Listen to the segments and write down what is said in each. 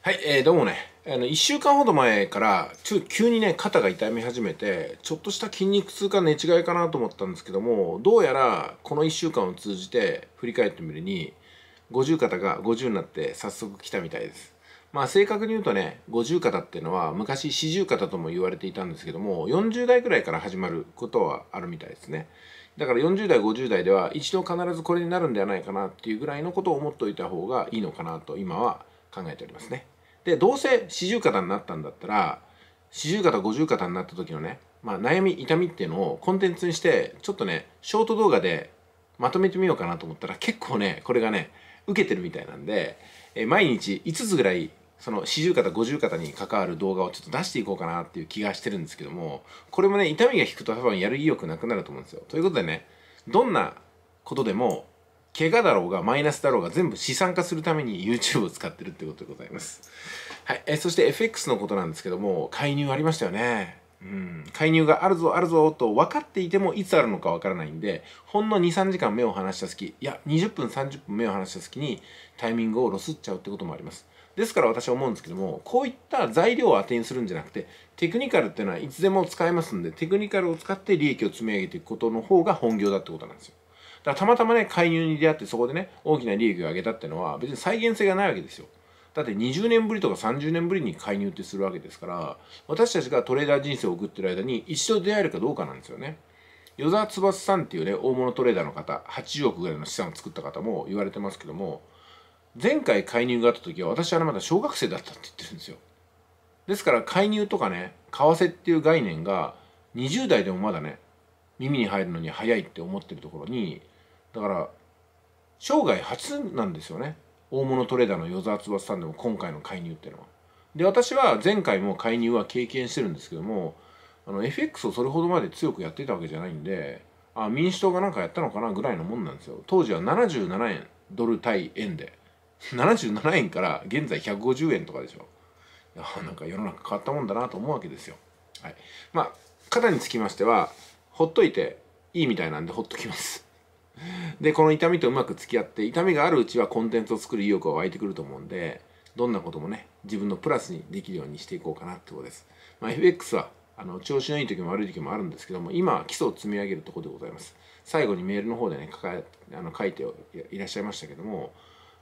はい、えー、どうもね、あの1週間ほど前からちょ、急にね、肩が痛み始めて、ちょっとした筋肉痛か寝違いかなと思ったんですけども、どうやらこの1週間を通じて振り返ってみるに、五十肩が50になって早速来たみたいです。まあ正確に言うとね、50肩っていうのは昔40肩とも言われていたんですけども、40代くらいから始まることはあるみたいですね。だから40代、50代では一度必ずこれになるんではないかなっていうぐらいのことを思っておいた方がいいのかなと今は考えておりますね。でどうせ四十肩になったんだったら四十肩五十肩になった時のね、まあ、悩み痛みっていうのをコンテンツにしてちょっとねショート動画でまとめてみようかなと思ったら結構ねこれがね受けてるみたいなんで、え毎日5つぐらいその四十肩五十肩に関わる動画をちょっと出していこうかなっていう気がしてるんですけどもこれもね痛みが引くと多分やる意欲なくなると思うんですよ。ということでねどんなことでも怪我だろうがマイナスだろうが全部資産化するために YouTube を使ってるってことでございます。はい。えそして FX のことなんですけども、介入ありましたよね。うん、介入があるぞあるぞと分かっていてもいつあるのか分からないんでほんの23時間目を離した隙いや20分30分目を離した隙にタイミングをロスっちゃうってこともありますですから私は思うんですけどもこういった材料を当てにするんじゃなくてテクニカルっていうのはいつでも使えますんでテクニカルを使って利益を積み上げていくことの方が本業だってことなんですよだからたまたまね、介入に出会ってそこでね、大きな利益を上げたってのは別に再現性がないわけですよ。だって20年ぶりとか30年ぶりに介入ってするわけですから、私たちがトレーダー人生を送ってる間に一度出会えるかどうかなんですよね。与沢翼さんっていうね、大物トレーダーの方、80億ぐらいの資産を作った方も言われてますけども、前回介入があった時は私はまだ小学生だったって言ってるんですよ。ですから介入とかね、為替っていう概念が20代でもまだね、耳に入るのに早いって思ってるところにだから生涯初なんですよね大物トレーダーの与沢翼さんでも今回の介入っていうのは。で私は前回も介入は経験してるんですけどもあの FX をそれほどまで強くやってたわけじゃないんであ民主党がなんかやったのかなぐらいのもんなんですよ当時は77円ドル対円で77円から現在150円とかでしょいやなんか世の中変わったもんだなと思うわけですよ。はい、まあ肩につきましてはほっといていいみたいなんでほっときます でこの痛みとうまく付き合って痛みがあるうちはコンテンツを作る意欲が湧いてくると思うんでどんなこともね自分のプラスにできるようにしていこうかなってことです、まあ、FX はあの調子のいい時も悪い時もあるんですけども今は基礎を積み上げるところでございます最後にメールの方でね書かあの書いていらっしゃいましたけども、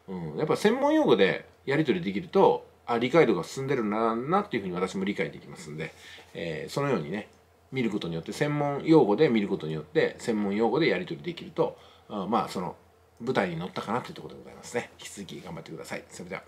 うん、やっぱ専門用語でやり取りできるとあ理解度が進んでるんだなっていうふうに私も理解できますんで、えー、そのようにね見ることによって専門用語で見ることによって専門用語でやり取りできると、うまあその舞台に乗ったかなというところでございますね引き続き頑張ってくださいそれでは